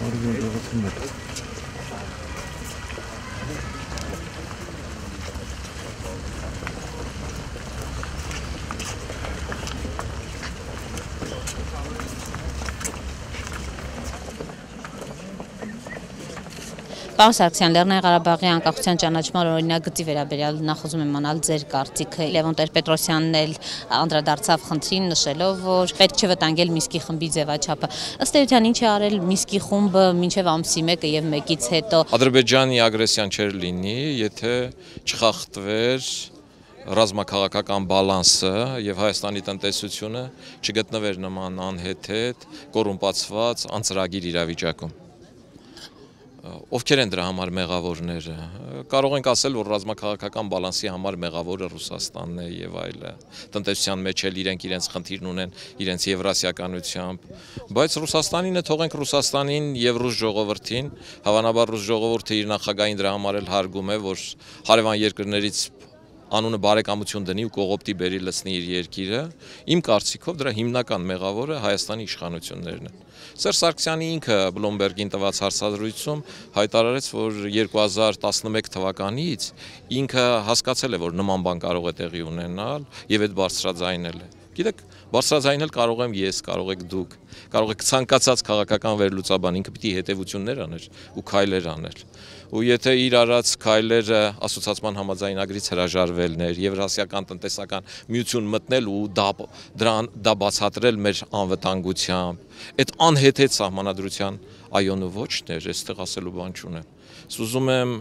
빠르게 들어갔습니다. Պարոն Սարգսյան, Լեռնային Ղարաբաղի անկախության ճանաչման օրինակ գծի վերաբերյալ նախոզում եմ անալ ձեր կարծիքը։ Լևոն Տեր-Պետրոսյանն էլ անդրադարձավ խնդրին նշելով, որ պետք չէ վտանգել Միսկի խմբի ձևաչափը։ Ըստ էության ինչ է արել Միսկի խումբը մինչև ամսի 1-ը եւ 1-ից հետո։ Ադրբեջանի ագրեսիան չէր լինի, եթե չխախտվեր ռազմաքաղաքական բալանսը եւ Հայաստանի տնտեսությունը չգտնվեր նման անհեթեթ, կոռումպացված, անծրագիր իրավիճակում ովքեր են դրա համար մեղավորները։ Կարող ենք ասել, որ ռազմաքաղաքական բալանսի համար մեղավորը Ռուսաստանն է եւ այլը։ Տնտեսության մեջ էլ իրենք իրենց խնդիրն ունեն իրենց եվրասիականությամբ, բայց Ռուսաստանինը թողենք Ռուսաստանին եւ ռուս ժողովրդին, հավանաբար ռուս ժողովուրդը իր նախագահային դրա համար էլ հարգում է, որ հարևան երկրներից անունը բարեկամություն դնի ու կողոպտի բերի լցնի իր երկիրը, իմ կարծիքով դրա հիմնական մեղավորը Հայաստանի իշխանություններն են։ Սերժ Սարգսյանի ինքը Bloomberg-ին տված հարցազրույցում հայտարարեց, որ 2011 թվականից ինքը հասկացել է, որ նման բան կարող է տեղի ունենալ եւ այդ բարձրաձայնել է։ Գիտեք, Բարձրաձայնել կարող եմ ես, կարող եք դուք, կարող եք ցանկացած քաղաքական վերլուծաբան, ինքը պիտի հետևություններ աներ ու քայլեր աներ։ Ու եթե իր արած քայլերը ասոցիացիան համաձայնագրից հրաժարվելն էր, եվրասիական տնտեսական միություն մտնել ու դա դրան դա բացատրել մեր անվտանգությամբ, այդ անհետ սահմանադրության այոնը ոչն էր, այստեղ ասելու բան չունեմ։ Սուզում եմ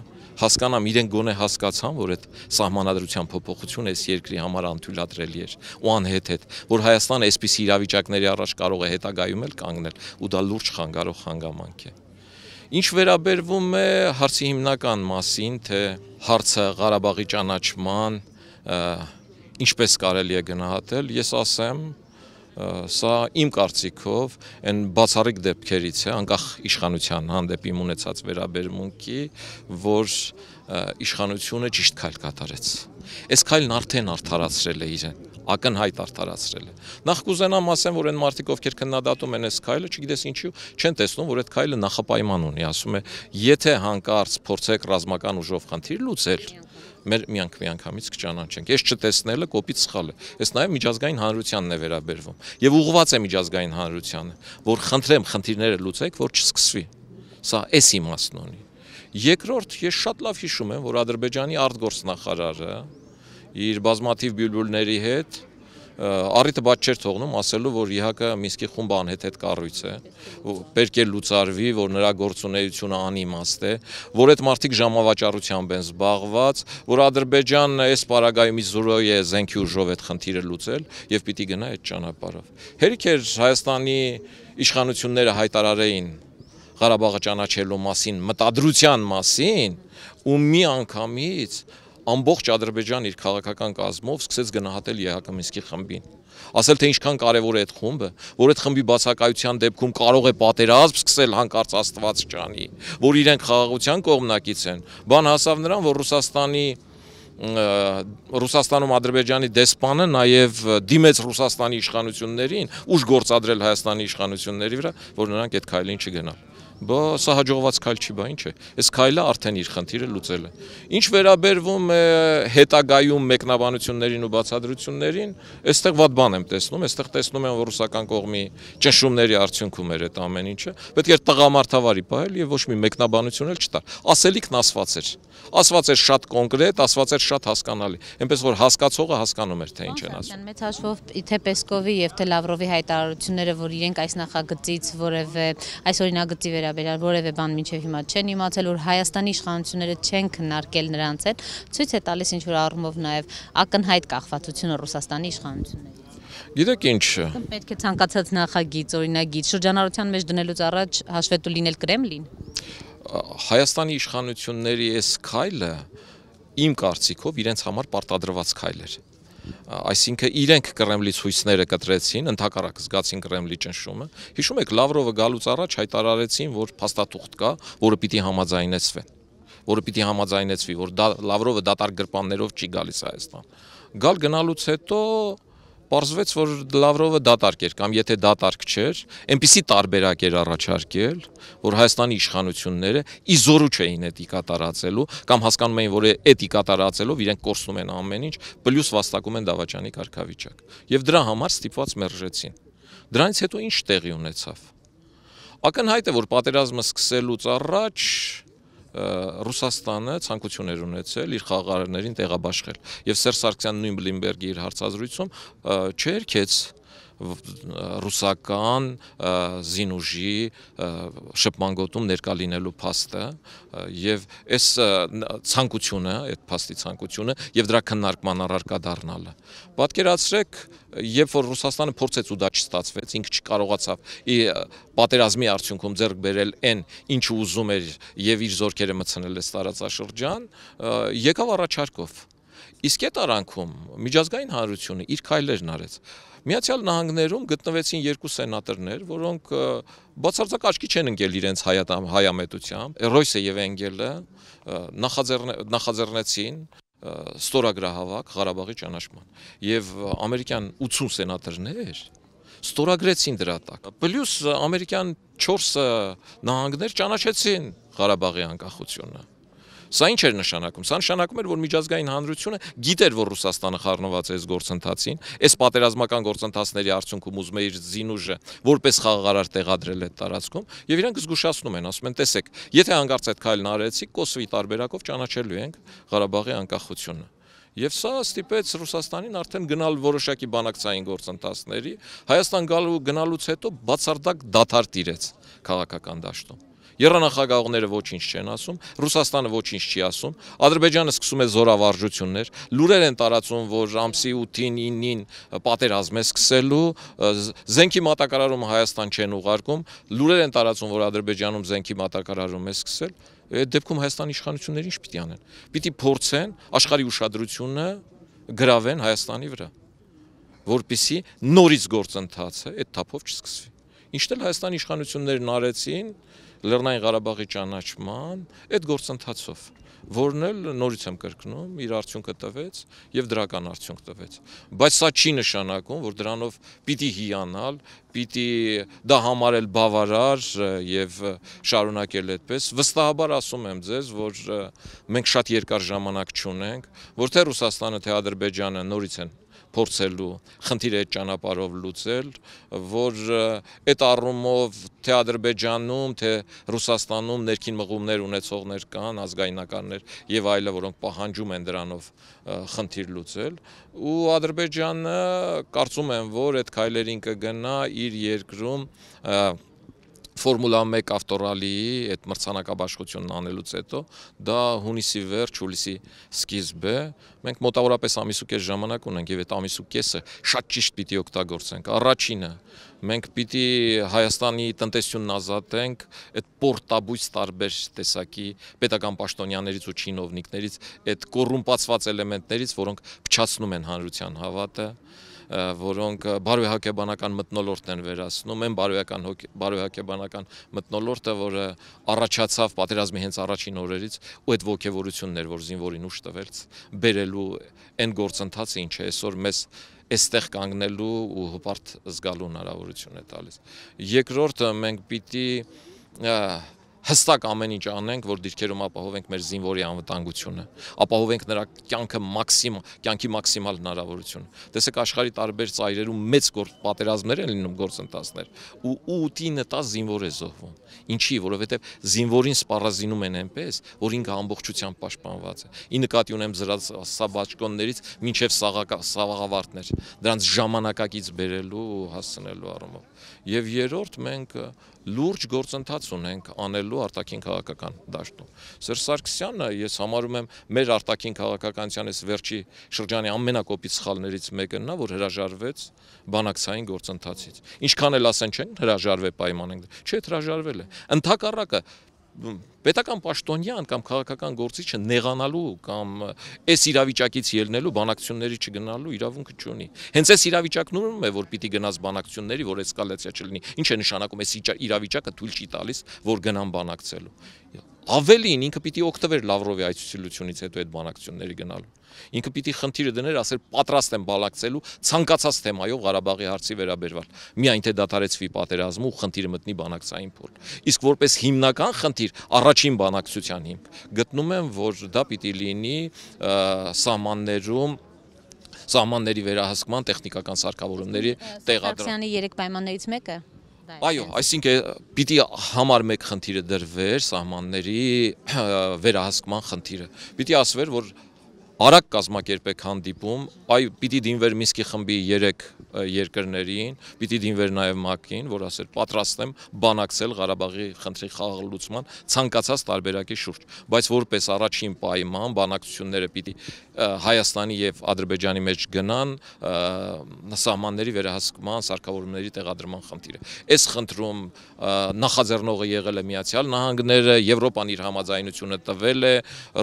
հասկանամ, իրեն գոնե հասկացան, որ այդ սահմանադրության փոփոխությունը այս երկրի համար անթույլատրելի էր ու անհետ-հետ, որ Հայաստանը այսպիսի իրավիճակների առաջ կարող է հետագայում էլ կանգնել ու դա լուրջ խանգարող հանգամանք է։ Ինչ վերաբերվում է հարցի հիմնական մասին, թե հարցը Ղարաբաղի ճանաչման ինչպես կարելի է գնահատել, ես ասեմ, Սա իմ կարծիքով այն բացառիկ դեպքերից է, անկախ իշխանության հանդեպ իմ ունեցած վերաբերմունքի, որ իշխանությունը ճիշտ քայլ կատարեց։ Այս քայլն արդեն արդարացրել է իրեն ակնհայտ արդարացրել է։ Նախ կուզենամ ասեմ, որ այն մարդիկ, ովքեր քննադատում են այս քայլը, չգիտես ինչու, չեն տեսնում, որ այդ քայլը նախապայման ունի, ասում է, եթե հանկարծ փորձեք ռազմական ուժով խնդիր լուծել, մեր միանք միանգամից կճանաչենք։ Ես չտեսնելը կոպիտ սխալ է։ Ես նաև միջազգային հանրությանն է վերաբերվում եւ ուղղված է միջազգային հանրությանը, որ խնդրեմ խնդիրները լուծեք, որ չսկսվի։ Սա էս իմաստն ունի։ Երկրորդ, ես շատ լավ հիշում եմ, որ Ադրբեջանի արտգործնախարարը իր բազմաթիվ բյուլբուլների հետ առիթը բաց չէր թողնում ասելու, որ իհակը Միսկի խումբը անհետ-հետ կառույց է, պետք է լուծարվի, որ նրա գործունեությունը անիմաստ է, որ այդ մարդիկ ժամավաճառությամբ են զբաղված, որ Ադրբեջանն այս պարագայումից զուրոյ է զենքի ուժով այդ խնդիրը լուծել եւ պիտի գնա այդ ճանապարհով։ Հերիք էր Հայաստանի իշխանությունները հայտարարեին Ղարաբաղը ճանաչելու մասին, մտադրության մասին, ու մի անգամից ամբողջ Ադրբեջան իր քաղաքական կազմով սկսեց գնահատել ԵՀԿ Մինսկի խմբին։ Ասել թե ինչքան կարևոր է այդ խումբը, որ այդ խմբի բացակայության դեպքում կարող է պատերազմ սկսել հանկարծ Աստված ճանի, որ իրենք խաղաղության կողմնակից են։ Բան հասավ նրան, որ Ռուսաստանի Ռուսաստանում Ադրբեջանի դեսպանը նաև դիմեց Ռուսաստանի իշխանություններին, ուժ գործադրել Հայաստանի իշխանությունների վրա, որ նրանք այդ քայլին չգնան։ Բա սա հաջողված քայլ չի, բա ինչ է։ Այս քայլը արդեն իր խնդիրը լուծել է։ Ինչ վերաբերվում է հետագայում մեկնաբանություններին ու բացադրություններին, այստեղ ված բան եմ տեսնում, այստեղ տեսնում եմ, որ ռուսական կողմի ճնշումների արդյունքում էր այդ ամեն ինչը։ Պետք էր տղամարդավարի պահել եւ ոչ մի մեկնաբանություն էլ չտար։ Ասելիքն ասված էր։ Ասված էր շատ կոնկրետ, ասված էր շատ հասկանալի, այնպես որ հասկացողը հասկանում էր թե ինչ են ասում։ Մեծ հաշվով թե Պեսկովի եւ թե Լավրովի հայտարարությունները, որ իրենք այս նախագծից որևէ այս օրինագծի վերաբերյալ վերաբերյալ որևէ բան մինչև հիմա չեն իմացել, որ Հայաստանի իշխանությունները չեն քննարկել նրանց հետ, ցույց է տալիս ինչ որ առումով նաև ակնհայտ կախվածությունը Ռուսաստանի իշխանությունների Գիտեք ինչ։ Պետք է ցանկացած նախագիծ, օրինագիծ շրջանառության մեջ դնելուց առաջ հաշվետու լինել Կրեմլին։ Հայաստանի իշխանությունների այս քայլը իմ կարծիքով իրենց համար պարտադրված քայլ էր այսինքն իրենք Կրեմլից հույսները կտրեցին, ընդհակառակ զգացին Կրեմլի ճնշումը։ Հիշում եք Լավրովը գալուց առաջ հայտարարեցին, որ փաստաթուղթ կա, որը պիտի համաձայնեցվի, որը պիտի համաձայնեցվի, որ դա Լավրովը դատարկ գրպաններով չի գալիս Հայաստան։ Գալ գնալուց հետո պարզվեց, որ Լավրովը դատարկ էր կամ եթե դատարկ չէր, այնպիսի տարբերակ էր առաջարկել, որ Հայաստանի իշխանությունները իզորու չէին էտի կատարածելու կամ հասկանում էին, որ էտի կատարածելով իրենք կորսում են ամեն ինչ, պլյուս վաստակում են դավաճանի կարգավիճակ։ Եվ դրա համար ստիպված մերժեցին։ Դրանից հետո ինչ տեղի ունեցավ։ Ակնհայտ է, որ պատերազմը սկսելուց առաջ Ռուսաստանը ցանկություններ ունեցել իր խաղաղարներին տեղաբաշխել։ Եվ Սերժ Սարգսյան նույն Բլինբերգի իր հարցազրույցում չերքեց ռուսական զինուժի շփման գոտում ներկա լինելու փաստը եւ այս ցանկությունը, այդ փաստի ցանկությունը եւ դրա քննարկման առարկա դառնալը։ Պատկերացրեք, երբ որ Ռուսաստանը փորձեց ու դա չստացվեց, ինքը չկարողացավ պատերազմի արդյունքում ձեռք բերել այն, ինչ ուզում էր եւ իր զորքերը մցնել այս տարածաշրջան, եկավ առաջարկով։ Իսկ այդ արանքում միջազգային հանրությունը իր քայլերն արեց։ Միացյալ Նահանգներում գտնվեցին երկու սենատորներ, որոնք բացարձակ աչքի չեն ընկել իրենց հայամետությամբ, Ռոյսը եւ Էնգելը նախաձեռնեցին ստորագրահավաք Ղարաբաղի ճանաչման։ Եվ ամերիկյան 80 սենատորներ ստորագրեցին դրա տակ։ Պլյուս ամերիկյան 4 նահանգներ ճանաչեցին Ղարաբաղի անկախությունը։ Սա ինչ էր նշանակում։ Սա նշանակում էր, որ միջազգային հանրությունը գիտեր, որ Ռուսաստանը խառնված է այս գործընթացին, այս պատերազմական գործընթացների արդյունքում ուզում է իր զինուժը որպես խաղաղարար տեղադրել այդ տարածքում, եւ իրանք զգուշացնում են, ասում են, տեսեք, եթե հանկարծ այդ քայլն արեցիք, Կոսովի տարբերակով ճանաչելու ենք Ղարաբաղի անկախությունը։ Եվ սա ստիպեց Ռուսաստանին արդեն գնալ որոշակի բանակցային գործընթացների, Հայաստան գնալուց հետո բացարձակ դադար տիրեց քաղաքական դաշտում։ Երանախագահողները ոչինչ չեն ասում, Ռուսաստանը ոչինչ չի ասում, Ադրբեջանը սկսում է զորավարժություններ, լուրեր են տարածում, որ ամսի 8-ին, 9-ին պատերազմ է սկսելու, զենքի մատակարարում Հայաստան չեն ուղարկում, լուրեր են տարածում, որ Ադրբեջանում զենքի մատակարարում է սկսել, այդ դեպքում Հայաստանի իշխանությունները ինչ պիտի անեն։ Պիտի փորձեն աշխարհի ուշադրությունը գրավեն Հայաստանի վրա որպիսի նորից գործընթացը այդ թափով չսկսվի։ Ինչտել Հայաստանի իշխանություններն արեցին, Լեռնային Ղարաբաղի ճանաչման այդ գործընթացով որն էլ նորից եմ կրկնում, իր արդյունքը տվեց եւ դրական արդյունք տվեց։ Բայց սա չի նշանակում, որ դրանով պիտի հիանալ, պիտի դա համարել բավարար եւ շարունակել այդպես։ Վստահաբար ասում եմ ձեզ, որ մենք շատ երկար ժամանակ չունենք, որ թե Ռուսաստանը, թե Ադրբեջանը նորից են փորձելու, խնդիրը այդ ճանապարհով լուծել, որ այդ առումով թե Ադրբեջանում, թե Ռուսաստանում ներքին մղումներ ունեցողներ կան, ազգայնականներ եւ այլը, որոնք պահանջում են դրանով խնդիր լուծել, ու Ադրբեջանը կարծում եմ, որ այդ քայլերին կգնա իր երկրում և, Ֆորմուլա 1 ավտորալիի այդ մրցանակաբաշխությունն անելուց հետո դա հունիսի վերջ, հուլիսի սկիզբ է։ Մենք մոտավորապես ամիս ու կես ժամանակ ունենք եւ այդ ամիս ու կեսը շատ ճիշտ պիտի օգտագործենք։ Առաջինը մենք պիտի Հայաստանի տնտեսությունն ազատենք այդ պորտաբույս տարբեր տեսակի պետական պաշտոնյաներից ու չինովնիկներից, այդ կոռումպացված էլեմենտներից, որոնք փչացնում են հանրության հավատը որոնք բարոյահոգեբանական մտնոլորտն են վերացնում, են բարոյական բարոյահոգեբանական մտնոլորտը, որը առաջացավ պատերազմի հենց առաջին օրերից ու այդ ողքեվորությունն էր, որ զինվորին ուշ տվեց բերելու այն գործընթացը, ինչը այսօր մեզ այստեղ կանգնելու ու հպարտ զգալու հնարավորություն է տալիս։ Երկրորդը մենք պիտի հստակ ամեն ինչ անենք, որ դիրքերում ապահովենք մեր զինվորի անվտանգությունը, ապահովենք նրա կյանքը մաքսիմ, կյանքի մաքսիմալ հնարավորությունը։ Տեսեք աշխարհի տարբեր ծայրերում մեծ գործ պատերազմներ են լինում գործընթացներ, ու 8-9 տա զինվոր է զոհվում։ Ինչի, որովհետև զինվորին սպառազինում են այնպես, որ ինքը ամբողջությամբ պաշտպանված է։ Ի նկատի ունեմ զրած սա բաճկոններից մինչև սաղաղավարտներ, նրանց ժամանակակից բերելու ու հասցնելու առումով։ Եվ երրորդ մենք լուրջ գործընթաց ունենք անելու արտաքին քաղաքական դաշտում։ Սերժ Սարգսյանը ես համարում եմ մեր արտաքին քաղաքականության այս վերջի շրջանի ամենակոպիտ սխալներից մեկը նա, որ հրաժարվեց բանակցային գործընթացից։ Ինչքան էլ ասեն չեն հրաժարվել պայմանենք, չէ հրաժարվել է։ Ընթակառակը պետական պաշտոնյան կամ քաղաքական գործիչը նեղանալու կամ այս իրավիճակից ելնելու բանակցությունների չգնալու իրավունքը չունի։ Հենց այս իրավիճակնում է, որ պիտի գնաս բանակցությունների, որ էսկալացիա չլինի։ Ինչ է նշանակում այս իրավիճակը թույլ չի տալիս, որ գնան բանակցելու ավելին ինքը պիտի օգտվեր Լավրովի այդ ցուցելությունից հետո այդ բանակցությունների գնալու։ Ինքը պիտի խնդիրը դներ, ասել պատրաստ եմ բանակցելու ցանկացած թեմայով Ղարաբաղի հարցի վերաբերյալ։ Միայն թե դատարեցվի պատերազմը ու խնդիրը մտնի բանակցային փուլ։ Իսկ որպես հիմնական խնդիր, առաջին բանակցության հիմք, գտնում եմ, որ դա պիտի լինի սահմաններում սահմանների վերահսկման տեխնիկական սարքավորումների տեղադրում։ Սարգսյանի երեք պայմաններից մեկը Այո, այսինքն պիտի համար մեկ խնդիրը դրվեր սահմանների վերահսկման խնդիրը։ Պիտի ասվեր, որ արագ կազմակերպեք հանդիպում, այ պիտի դինվեր Միսկի խմբի 3 երկրներին, պիտի դինվեր նաև ՄԱԿ-ին, որ ասել պատրաստ եմ բանակցել Ղարաբաղի խնդրի խաղաղլուծման ցանկացած տարբերակի շուրջ, բայց որպես առաջին պայման բանակցությունները պիտի Հայաստանի եւ Ադրբեջանի մեջ գնան սահմանների վերահսկման, սարքավորումների տեղադրման խնդիրը։ Այս խնդրում նախաձեռնողը եղել է Միացյալ Նահանգները, Եվրոպան իր համաձայնությունը տվել է,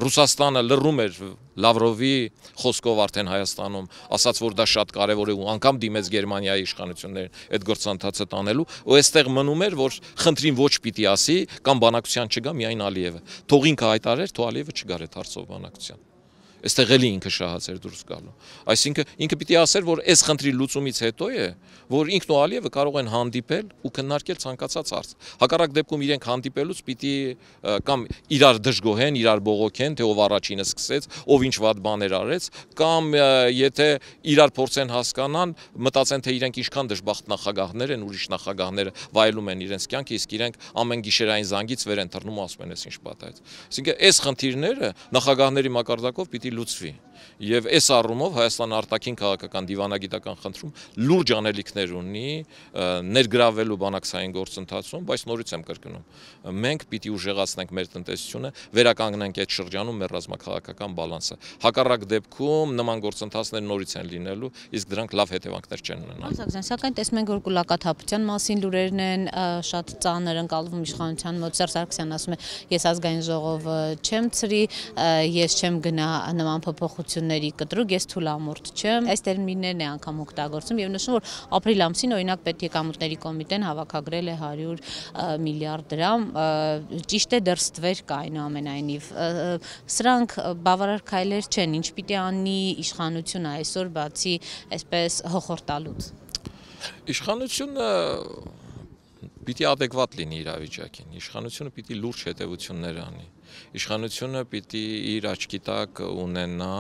Ռուսաստանը լռում էր լավ Լավրովի խոսքով արդեն Հայաստանում, ասաց, որ դա շատ կարևոր է ու անգամ դիմեց Գերմանիայի իշխանություններին այդ գործընթացը տանելու, ու այստեղ մնում էր, որ խնդրին ոչ պիտի ասի կամ բանակցության չգա միայն Ալիևը։ Թող ինքը հայտարարեր, թող Ալիևը չգար այդ հարցով բանակցության այստեղ էլի ինքը շահած էր դուրս գալու։ Այսինքն ինքը պիտի ասեր, որ այս խնդրի լուծումից հետո է, որ ինքն ու Ալիևը կարող են հանդիպել ու քննարկել ցանկացած հարց։ Հակառակ դեպքում իրենք հանդիպելուց պիտի կամ իրար դժգոհեն, իրար բողոքեն, թե ով առաջինը սկսեց, ով ինչ վատ բաներ արեց, կամ եթե իրար փորձեն հասկանան, մտածեն թե իրենք ինչքան դժբախտ նախագահներ են, ուրիշ նախագահները վայելում են իրենց կյանքը, իսկ իրենք ամեն գիշերային զանգից վեր են թռնում ասում են, ես ինչ պատահեց։ Այսինքն այս խնդիրները նախագահների մակարդակով պիտի Lutfi. եւ այս առումով Հայաստան արտաքին քաղաքական դիվանագիտական խնդրում լուրջ անելիքներ ունի ներգրավելու բանակցային գործընթացում, բայց նորից եմ կրկնում։ Մենք պիտի ուժեղացնենք մեր տնտեսությունը, վերականգնենք այդ շրջանում մեր ռազմաքաղաքական բալանսը։ Հակառակ դեպքում նման գործընթացներ նորից են լինելու, իսկ դրանք լավ հետևանքներ չեն ունենալու։ Սակայն տեսնենք, որ գուլակաթափության մասին լուրերն են շատ ծանր ընկալվում իշխանության մոտ Սերժ Սարգսյանն ասում է, ես ազգային ժողով չեմ ծրի, ես չեմ գնա նման փոփոխություն ընկերությունների կտրուկ, ես թուլամորտ չեմ։ Այս տերմիններն է անգամ օգտագործում եւ նշում որ ապրիլ ամսին օրինակ պետք է կամուտների կոմիտեն հավաքագրել է 100 միլիարդ դրամ, ճիշտ է դեռ ստվեր կա այնուամենայնիվ։ Սրանք բավարար քայլեր չեն, ինչ պիտի անի իշխանությունը այսօր բացի այսպես հոխորտալուց։ Իշխանությունը պիտի ադեկվատ լինի իրավիճակին։ Իշխանությունը պիտի լուրջ հետևություններ անի։ Իշխանությունը պիտի իր աչքի տակ ունենա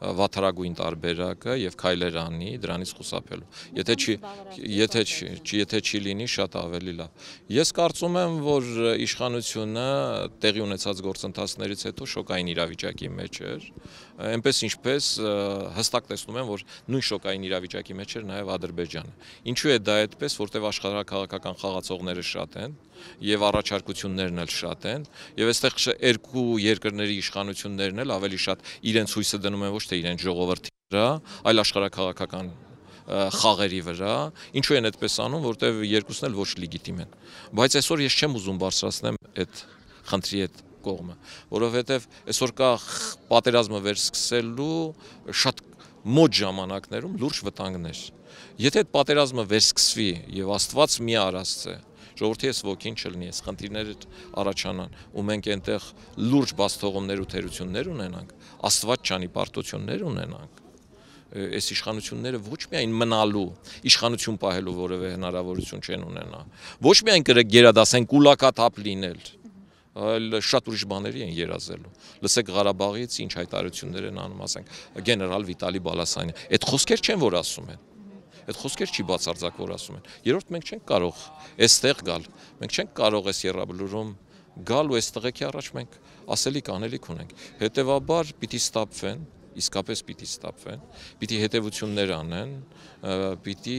վաթարագույն տարբերակը եւ քայլերանի դրանից խուսափելու։ Եթե չի եթե չի եթե չի լինի շատ ավելի լավ։ Ես կարծում եմ, որ իշխանությունը տեղի ունեցած գործընթացներից հետո շոկային իրավիճակի մեջ էր, այնպես ինչպես հստակ տեսնում եմ, որ նույն շոկային իրավիճակի մեջ էր նաեւ Ադրբեջանը։ Ինչու է դա այդպես, որտեղ աշխարհակաղակական խաղացողները շատ են եւ առաջարկություններն էլ շատ են եւ այստեղ երկու երկրների իշխանություններն էլ ավելի շատ իրենց հույսը դնում են ոչ թե իրեն ժողովրդի վրա, այլ աշխարհակաղակական խաղերի վրա։ Ինչու են այդպես անում, որտեվ երկուսն էլ ոչ լեգիտիմ են։ Բայց այսօր ես չեմ ուզում բարձրացնեմ այդ խնդրի այդ կողմը, որովհետև այսօր կա պատերազմը վերսկսելու շատ մոտ ժամանակներում լուրջ վտանգներ։ Եթե այդ պատերազմը վերսկսվի եւ Աստված մի արած է, ժողովրդի ես ոգին չլինի, ես խնդիրներ առաջանան ու մենք այնտեղ լուրջ բաստողումներ ու թերություններ ունենանք, աստված չանի պարտություններ ունենանք այս իշխանությունները ոչ միայն մնալու, իշխանություն պահելու որևէ հնարավորություն չեն ունենա։ Ոչ միայն գերադասեն կուլակաթափ լինել, այլ շատ ուրիշ բաների են երազելու։ Լսեք Ղարաբաղից ինչ հայտարարություններ են անում, ասենք գեներալ Վիտալի Բալասանյանը։ Այդ խոսքեր չեն, որ ասում են այդ խոսքեր չի բացարձակ որ ասում են։ Երորդ մենք չենք կարող այստեղ գալ, մենք չենք կարող այս երաբլուրում գալ ու այս տղեկի առաջ մենք ասելիք անելիք ունենք։ Հետևաբար պիտի ստապվեն, իսկապես պիտի ստապվեն, պիտի հետևություններ անեն, պիտի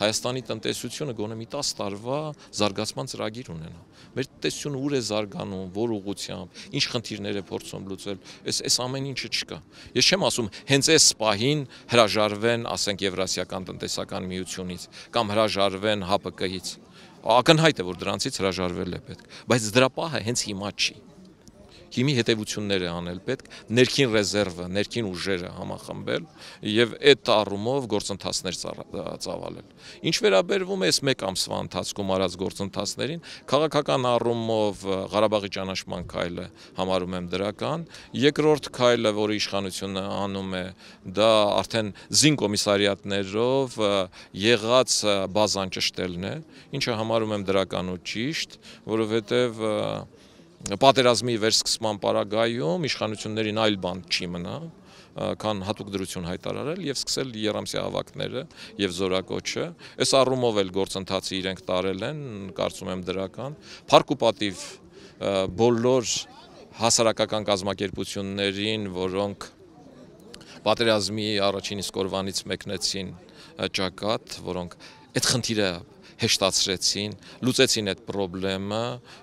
Հայաստանի տնտեսությունը գոնե մի 10 տարվա զարգացման ծրագիր ունենա։ Մեր տնտեսությունը ուր է զարգանում, որ ուղությամբ, ինչ խնդիրներ է փորձում լուծել, այս այս ամեն ինչը չկա։ Ես չեմ ասում հենց այս պահին հրաժարվեն, ասենք Եվրասիական տնտեսական միությունից կամ հրաժարվեն ՀԱՊԿ-ից ակնհայտ է որ դրանցից հրաժարվել է պետք բայց դրա պահը հենց հիմա չի հիմի հետևություններ է անել պետք, ներքին ռեզերվը, ներքին ուժերը համախմբել եւ այդ առումով գործընթացներ ծավալել։ Ինչ վերաբերվում է այս մեկ ամսվա ընթացքում արած գործընթացներին, քաղաքական առումով Ղարաբաղի ճանաչման քայլը համարում եմ դրական, երկրորդ քայլը, որը իշխանությունը անում է, դա արդեն զին կոմիսարիատներով եղած բազան ճշտելն է, ինչը համարում եմ դրական ու ճիշտ, որովհետեւ պատերազմի վերսկսման պարագայում իշխանություններին այլ բան չի մնա, կան հատուկ դրություն հայտարարել եւ սկսել երամսի հավաքները եւ զորակոչը։ Այս առումով էլ գործընթացը իրենք տարել են, կարծում եմ դրական։ Փառք ու պատիվ բոլոր հասարակական կազմակերպություններին, որոնք պատերազմի առաջին իսկ օրվանից մեկնեցին ճակատ, որոնք այդ խնդիրը հեշտացրեցին, լուծեցին այդ խնդրեմը,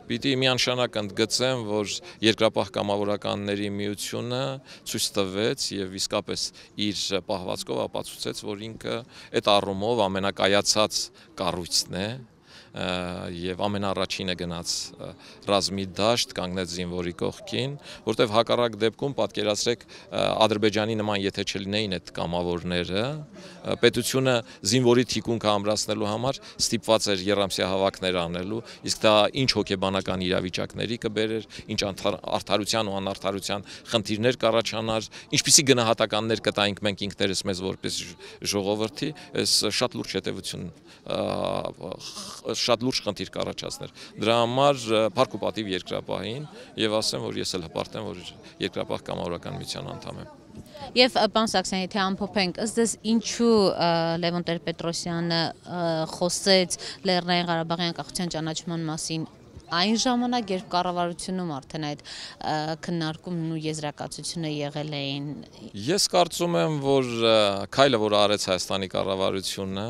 պիտի միանշանակ ընդգծեմ, որ երկրապահ կամավորականների միությունը ցույց տվեց եւ իսկապես իր պահվածքով ապացուցեց, որ ինքը այդ առումով ամենակայացած կառույցն է եւ ամենաառաջինը գնաց ռազմի դաշտ կանգնեց զինվորի կողքին, որտեղ հակառակ դեպքում պատկերացրեք Ադրբեջանի նման եթե չլինեին այդ կամավորները, պետությունը զինվորի թիկունքը ամրացնելու համար ստիպված էր երամսյա հավաքներ անելու, իսկ դա ինչ հոգեբանական իրավիճակների կբերեր, ինչ արդարության ու անարդարության խնդիրներ կառաջանար, ինչպիսի գնահատականներ կտայինք մենք ինքներս մեզ որպես ժողովրդի, այս շատ լուրջ հետևություն շատ լուրջ խնդիր կառաջացներ։ Դրա համար փառք ու պատիվ երկրապահին եւ ասեմ, որ ես էլ հպարտեմ, որ երկրապահ կամավորական միության անդամ եմ։ Եվ պան Սաքսյանի թե ամփոփենք, ըստ դες ինչու Լևոն Տեր-Պետրոսյանը խոսեց Լեռնային Ղարաբաղի անկախության ճանաչման մասին այն ժամանակ, երբ կառավարությունում արդեն այդ քննարկումն ու եզրակացությունը եղել էին։ Ես կարծում եմ, որ քայլը, որ արեց Հայաստանի կառավարությունը,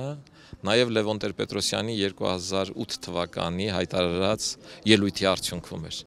նաև Լևոն Տեր-Պետրոսյանի 2008 թվականի հայտարարած ելույթի արդյունքում էր։